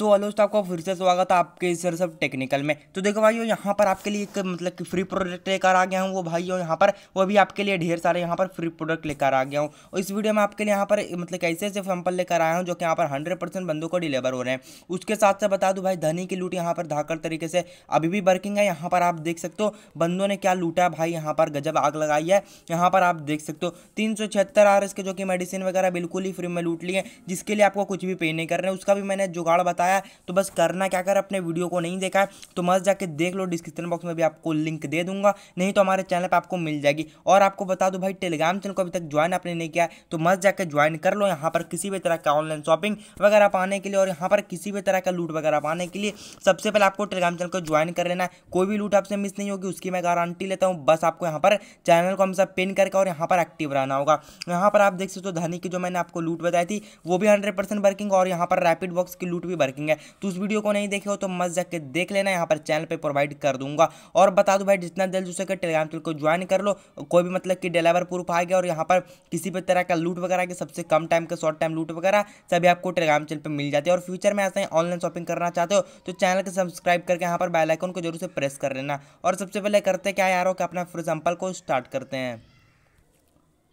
तो हेलो दोस्तों आपका फिर से स्वागत है आपके सर सब टेक्निकल में तो देखो भाइयों यहाँ पर आपके लिए एक मतलब कि फ्री प्रोडक्ट लेकर आ गया हूँ वो भाइयों यहाँ पर वो भी आपके लिए ढेर सारे यहाँ पर फ्री प्रोडक्ट लेकर आ गया हूँ और इस वीडियो में आपके लिए यहाँ पर मतलब ऐसे ऐसे सैंपल लेकर आया हूँ जो कि यहाँ पर हंड्रेड परसेंट बंदों को डिलीवर हो रहे हैं उसके साथ साथ बता दूँ भाई धनी की लूट यहाँ पर धाकर तरीके से अभी भी वर्किंग है यहाँ पर आप देख सकते हो बंदों ने क्या लूटा भाई यहाँ पर गजब आग लगाई है यहाँ पर आप देख सकते हो तीन सौ छिहत्तर आर के जो कि मेडिसिन वगैरह बिल्कुल ही फ्री में लूट लिए जिसके लिए आपको कुछ भी पे नहीं कर रहे हैं उसका भी मैंने जुगाड़ बताया है तो बस करना क्या कर अपने वीडियो को नहीं देखा है तो मस्त जाके देख लो डिस्क्रिप्शन बॉक्स में भी आपको लिंक दे दूंगा नहीं तो हमारे चैनल पर आपको मिल जाएगी और आपको बता दूँ भाई टेलीग्राम चैनल को अभी तक ज्वाइन आपने नहीं किया तो मस्त जाकर ज्वाइन कर लो यहाँ पर किसी भी तरह का ऑनलाइन शॉपिंग वगैरह पाने के लिए और यहाँ पर किसी भी तरह का लूट वगैरह पाने के लिए सबसे पहले आपको टेलीग्राम चैनल को ज्वाइन कर लेना है कोई भी लूट आपसे मिस नहीं होगी उसकी मैं गारंटी लेता हूँ बस आपको यहाँ पर चैनल को हमेशा पिन करके और यहाँ पर एक्टिव रहना होगा यहाँ पर आप देख सकते हो धनी की जो मैंने आपको लूट बताई थी वो भी हंड्रेड वर्किंग और यहाँ पर रैपिड बॉक्स की लूट भी वर्किंग सकेंगे तो उस वीडियो को नहीं देखे हो तो मस्त जाके देख लेना यहाँ पर चैनल पर प्रोवाइड कर दूंगा और बता दो भाई जितना जल्द हो सके टेलीग्राम चैनल को ज्वाइन कर लो कोई भी मतलब कि डिलीवर प्रूफ आ गया और यहाँ पर किसी भी तरह का लूट वगैरह के सबसे कम टाइम के शॉर्ट टाइम लूट वगैरह सभी आपको टेलीग्राम चैनल पर मिल जाती है और फ्यूचर में ऐसा ही ऑनलाइन शॉपिंग करना चाहते हो तो चैनल को सब्सक्राइब करके यहाँ पर बेलाइकन को जरूर से प्रेस कर लेना और सबसे पहले करते क्या यार हो कि अपना फॉर एग्जाम्पल को स्टार्ट करते हैं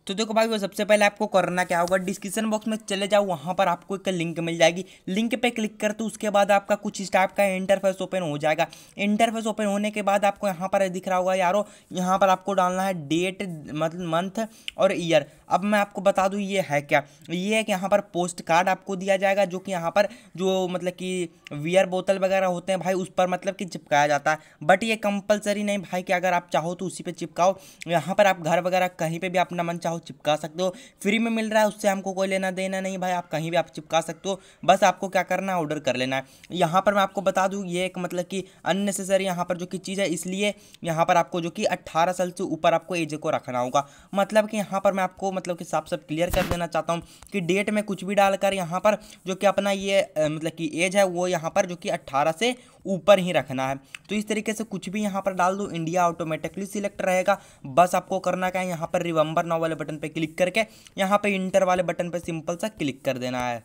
तो देखो भाई वो सबसे पहले आपको करना क्या होगा डिस्क्रिप्शन बॉक्स में चले जाओ वहाँ पर आपको एक लिंक मिल जाएगी लिंक पे क्लिक कर तो उसके बाद आपका कुछ इस टाइप का इंटरफेस ओपन हो जाएगा इंटरफेस ओपन होने के बाद आपको यहाँ पर दिख रहा होगा यारो यहाँ पर आपको डालना है डेट मतलब मंथ और ईयर अब मैं आपको बता दूँ ये है क्या ये है कि यहाँ पर पोस्ट कार्ड आपको दिया जाएगा जो कि यहाँ पर जो मतलब कि वियर बोतल वगैरह होते हैं भाई उस पर मतलब कि चिपकाया जाता है बट ये कंपलसरी नहीं भाई कि अगर आप चाहो तो उसी पर चिपकाओ यहाँ पर आप घर वगैरह कहीं पर भी अपना मन चाहो हो चिपका सकते हो फ्री में मिल रहा है उससे हमको कोई लेना देना नहीं भाई आप कहीं भी आप चिपका सकते हो बस आपको क्या करना है ऑर्डर कर लेना है यहाँ पर मैं आपको बता दूँ ये एक मतलब कि अननेसेसरी यहाँ पर जो कि चीज़ है इसलिए यहाँ पर आपको जो कि अट्ठारह साल से ऊपर आपको एज को रखना होगा मतलब कि यहाँ पर मैं आपको मतलब कि साफ साफ क्लियर कर देना चाहता हूँ कि डेट में कुछ भी डालकर यहाँ पर जो कि अपना ये मतलब कि एज है वो यहाँ पर जो कि अट्ठारह से ऊपर ही रखना है तो इस तरीके से कुछ भी यहाँ पर डाल दो इंडिया ऑटोमेटिकली सिलेक्ट रहेगा बस आपको करना क्या है यहाँ पर रिवंबर नाउ वाले बटन पर क्लिक करके यहाँ पर इंटर वाले बटन पर सिंपल सा क्लिक कर देना है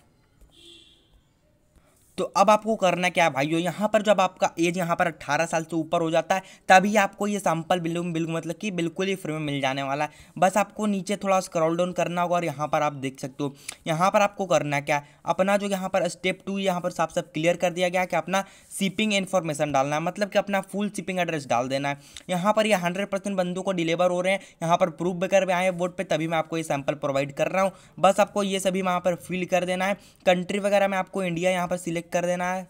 तो अब आपको करना क्या है भाइयों यहाँ पर जब आपका एज यहाँ पर 18 साल से ऊपर हो जाता है तभी आपको ये सैंपल बिल्कुल बिल्कुल मतलब कि बिल्कुल ही फ्री में मिल जाने वाला है बस आपको नीचे थोड़ा स्क्रॉल डाउन करना होगा और यहाँ पर आप देख सकते हो यहाँ पर आपको करना क्या है अपना जो यहाँ पर स्टेप टू यहाँ पर साफ साफ क्लियर कर दिया गया कि अपना सिपिंग इन्फॉर्मेशन डालना है मतलब कि अपना फुल सिपिंग एड्रेस डाल देना है यहाँ पर ये हंड्रेड परसेंट को डिलीवर हो रहे हैं यहाँ पर प्रूफ वगैरह भी आए हैं बोर्ड पर तभी मैं आपको ये सैंपल प्रोवाइड कर रहा हूँ बस आपको ये सभी वहाँ पर फिल कर देना है कंट्री वगैरह में आपको इंडिया यहाँ पर सिलेक्ट सिलेक्ट कर देना है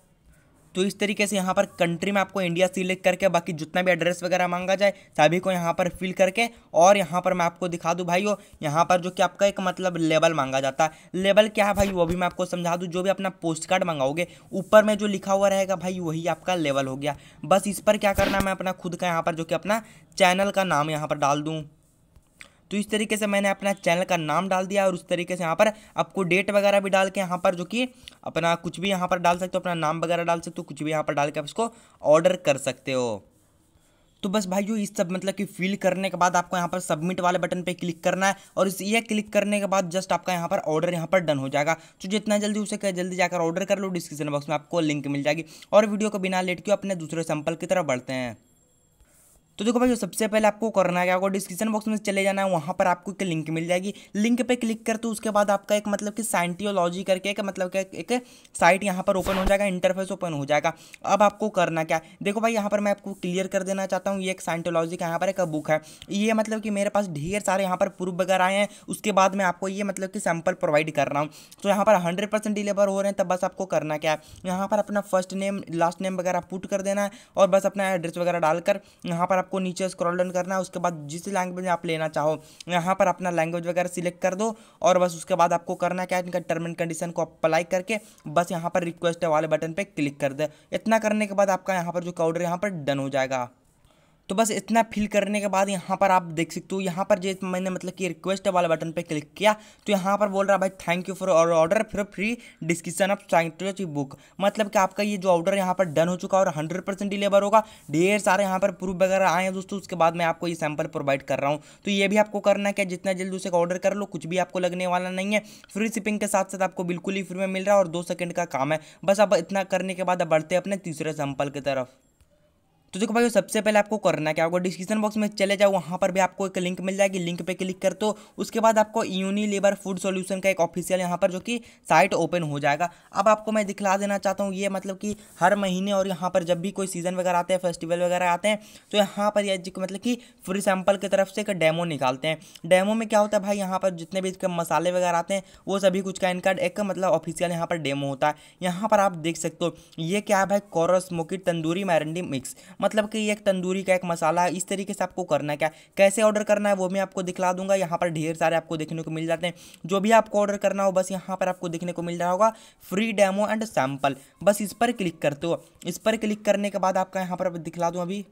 तो इस तरीके से यहाँ पर कंट्री में आपको इंडिया सिलेक्ट करके बाकी जितना भी एड्रेस वगैरह मांगा जाए सभी को यहाँ पर फिल करके और यहाँ पर मैं आपको दिखा दूँ भाई यहाँ पर जो कि आपका एक मतलब लेबल मांगा जाता है लेबल क्या है भाई वो भी मैं आपको समझा दूँ जो भी अपना पोस्ट कार्ड मंगाओगे ऊपर में जो लिखा हुआ रहेगा भाई वही आपका लेवल हो गया बस इस पर क्या करना है मैं अपना खुद का यहाँ पर जो कि अपना चैनल का नाम यहाँ पर डाल दूँ तो इस तरीके से मैंने अपना चैनल का नाम डाल दिया और उस तरीके से यहाँ पर आपको डेट वगैरह भी डाल के यहाँ पर जो कि अपना कुछ भी यहाँ पर डाल सकते हो अपना नाम वगैरह डाल सकते हो कुछ भी यहाँ पर डाल के आप इसको ऑर्डर कर सकते हो तो बस भाई यू इस सब मतलब कि फिल करने के बाद आपको यहाँ पर सबमिट वाले बटन पे क्लिक करना है और इस ये क्लिक करने के बाद जस्ट आपका यहाँ पर ऑर्डर यहाँ पर डन हो जाएगा तो जितना जल्दी उसे कर, जल्दी जाकर ऑर्डर कर लो डिस्क्रिप्शन बॉक्स में आपको लिंक मिल जाएगी और वीडियो को बिना लेट के अपने दूसरे सैंपल की तरफ बढ़ते हैं तो देखो भाई सबसे पहले आपको करना है आपको डिस्क्रिप्शन बॉक्स में चले जाना है वहाँ पर आपको एक लिंक मिल जाएगी लिंक पे क्लिक कर तो उसके बाद आपका एक मतलब कि साइंटियोलॉजी करके एक मतलब कि एक साइट यहाँ पर ओपन हो जाएगा इंटरफेस ओपन हो जाएगा अब आपको करना क्या देखो भाई यहाँ पर मैं आपको क्लियर कर देना चाहता हूँ ये एक साइंटियोलॉजी का यहाँ पर एक बुक है ये मतलब कि मेरे पास ढेर सारे यहाँ पर प्रूफ वगैरह आए हैं उसके बाद मैं आपको ये मतलब कि सैम्पल प्रोवाइड कर रहा हूँ तो यहाँ पर हंड्रेड परसेंट डिलीवर हो रहे हैं तब बस आपको करना क्या है यहाँ पर अपना फर्स्ट नेम लास्ट नेम वगैरह पुट कर देना है और बस अपना एड्रेस वगैरह डालकर यहाँ पर आपको नीचे स्क्रॉल डन करना है उसके बाद जिस लैंग्वेज में आप लेना चाहो यहाँ पर अपना लैंग्वेज वगैरह सिलेक्ट कर दो और बस उसके बाद आपको करना क्या है इनका टर्म एंड कंडीशन को अप्लाई करके बस यहाँ पर रिक्वेस्ट वाले बटन पर क्लिक कर दे इतना करने के बाद आपका यहाँ पर जो काउडर यहाँ पर डन हो जाएगा तो बस इतना फिल करने के बाद यहाँ पर आप देख सकते हो यहाँ पर जो मैंने मतलब कि रिक्वेस्ट वाला बटन पे क्लिक किया तो यहाँ पर बोल रहा भाई थैंक यू फॉर ऑर्डर फिर free description of scientist book मतलब कि आपका ये जो ऑर्डर यहाँ पर डन हो चुका और हंड्रेड परसेंट डिलीवर होगा ढेर सारे यहाँ पर प्रूफ वगैरह आए हैं दोस्तों उसके बाद मैं आपको ये सैम्पल प्रोवाइड कर रहा हूँ तो ये भी आपको करना है क्या जितना जल्द उसे ऑर्डर कर लो कुछ भी आपको लगने वाला नहीं है फ्री शिपिंग के साथ साथ आपको बिल्कुल ही फ्री में मिल रहा है और दो सेकेंड का काम है बस अब इतना करने के बाद अब बढ़ते अपने तीसरे सैंपल की तरफ तो देखो भाई सबसे पहले आपको करना क्या होगा डिस्क्रिप्शन बॉक्स में चले जाओ वहाँ पर भी आपको एक लिंक मिल जाएगी लिंक पे क्लिक कर दो उसके बाद आपको यूनी लेबर फूड सॉल्यूशन का एक ऑफिशियल यहाँ पर जो कि साइट ओपन हो जाएगा अब आपको मैं दिखला देना चाहता हूँ ये मतलब कि हर महीने और यहाँ पर जब भी कोई सीज़न वगैरह आते हैं फेस्टिवल वगैरह आते हैं तो यहाँ पर ये मतलब कि फ्री सैम्पल की तरफ से एक डेमो निकालते हैं डेमो में क्या होता है भाई यहाँ पर जितने भी इसके मसाले वगैरह आते हैं वो सभी कुछ का इनका एक मतलब ऑफिशियल यहाँ पर डेमो होता है यहाँ पर आप देख सकते हो ये क्या है भाई कॉरस मोकी तंदूरी मैरंडी मिक्स मतलब कि एक तंदूरी का एक मसाला है इस तरीके से आपको करना है क्या कैसे ऑर्डर करना है वो मैं आपको दिखला दूंगा यहाँ पर ढेर सारे आपको देखने को मिल जाते हैं जो भी आपको ऑर्डर करना हो बस यहाँ पर आपको देखने को मिल रहा होगा फ्री डेमो एंड सैम्पल बस इस पर क्लिक करते हो इस पर क्लिक करने के बाद आपका यहाँ पर दिखला दूँ अभी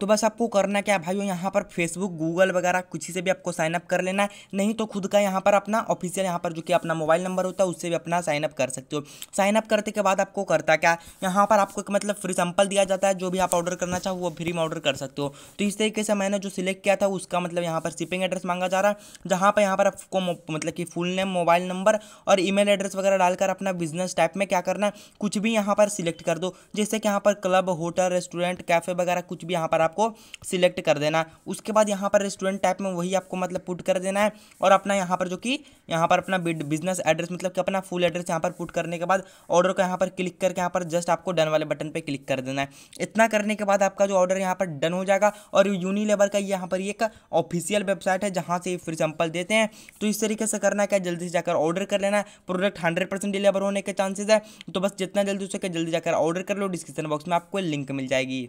तो बस आपको करना क्या भाइयों यहाँ पर फेसबुक गूगल वगैरह कुछ से भी आपको साइनअप कर लेना है नहीं तो खुद का यहाँ पर अपना ऑफिशियल यहाँ पर जो कि अपना मोबाइल नंबर होता है उससे भी अपना साइनअप कर सकते हो साइनअप करने के बाद आपको करता क्या यहाँ पर आपको एक मतलब फ्री सैम्पल दिया जाता है जो भी आप ऑर्डर करना चाहो वो फ्री में ऑर्डर कर सकते हो तो इस तरीके से मैंने जो सिलेक्ट किया था उसका मतलब यहाँ पर शिपिंग एड्रेस मांगा जा रहा है जहाँ पर यहाँ पर आपको मतलब कि फुल नेम मोबाइल नंबर और ईमेल एड्रेस वगैरह डालकर अपना बिजनेस टाइप में क्या करना है कुछ भी यहाँ पर सिलेक्ट कर दो जैसे कि यहाँ पर क्लब होटल रेस्टोरेंट कैफे वगैरह कुछ भी यहाँ पर आपको सिलेक्ट कर देना है उसके बाद यहाँ पर रेस्टोरेंट टाइप में वही आपको मतलब पुट कर देना है और अपना यहाँ पर जो कि यहाँ पर अपना बिजनेस एड्रेस मतलब कि अपना फुल एड्रेस यहाँ पर पुट करने के बाद ऑर्डर को यहाँ पर क्लिक करके यहाँ पर जस्ट आपको डन वाले बटन पर क्लिक कर देना है इतना करने के बाद आपका जो ऑर्डर यहाँ पर डन हो जाएगा और यूनिलेवर का यहाँ पर एक ऑफिशियल वेबसाइट है जहाँ से फिर सैंपल देते हैं तो इस तरीके से करना क्या जल्दी से जाकर ऑर्डर कर लेना है प्रोडक्ट हंड्रेड परसेंट डिलीवर होने के चांसेस है तो बस जितना जल्दी हो सके जल्दी जाकर ऑर्डर कर लो डिस्क्रिप्शन बॉक्स में आपको लिंक मिल जाएगी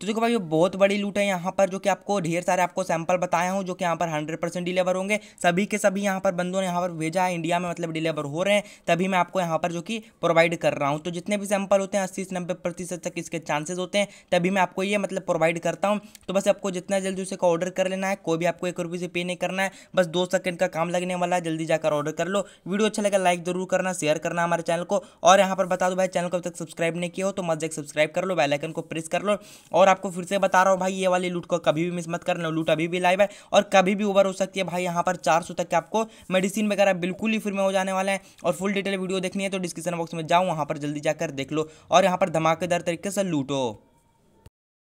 तो देखो भाई ये बहुत बड़ी लूट है यहाँ पर जो कि आपको ढेर सारे आपको सैंपल बताया हूँ जो कि यहाँ पर हंड्रेड परसेंट डिलीवर होंगे सभी के सभी यहाँ पर बंदों ने यहाँ पर भेजा है इंडिया में मतलब डिलीवर हो रहे हैं तभी मैं आपको यहाँ पर जो कि प्रोवाइड कर रहा हूँ तो जितने भी सैंपल होते हैं अस्सी से नब्बे प्रतिशत तक इसके चांसेज होते हैं तभी मैं आपको ये मतलब प्रोवाइड करता हूँ तो बस आपको जितना जल्दी उसे ऑर्डर कर लेना है कोई भी आपको एक रुपये से पे नहीं करना है बस दो सेकंड का काम लगने वाला है जल्दी जाकर ऑर्डर कर लो वीडियो अच्छा लगा लाइक जरूर करना शेयर करना हमारे चैनल को और यहाँ पर बता दो भाई चैनल को अब तक सब्सक्राइब नहीं किया हो तो मत जाकर सब्सक्राइब कर लो बेलाइकन को प्रेस कर लो और आपको फिर से बता रहा हूँ भाई ये वाले लूट को कभी भी मिस मत करना लूट अभी भी लाइव है और कभी भी ओवर हो सकती है भाई यहाँ पर चार तक के आपको मेडिसिन वगैरह बिल्कुल ही फिर में हो जाने वाला है और फुल डिटेल वीडियो देखनी है तो डिस्क्रिप्शन बॉक्स में जाओ वहाँ पर जल्दी जाकर देख लो और यहाँ पर धमाकेदार तरीके से लूटो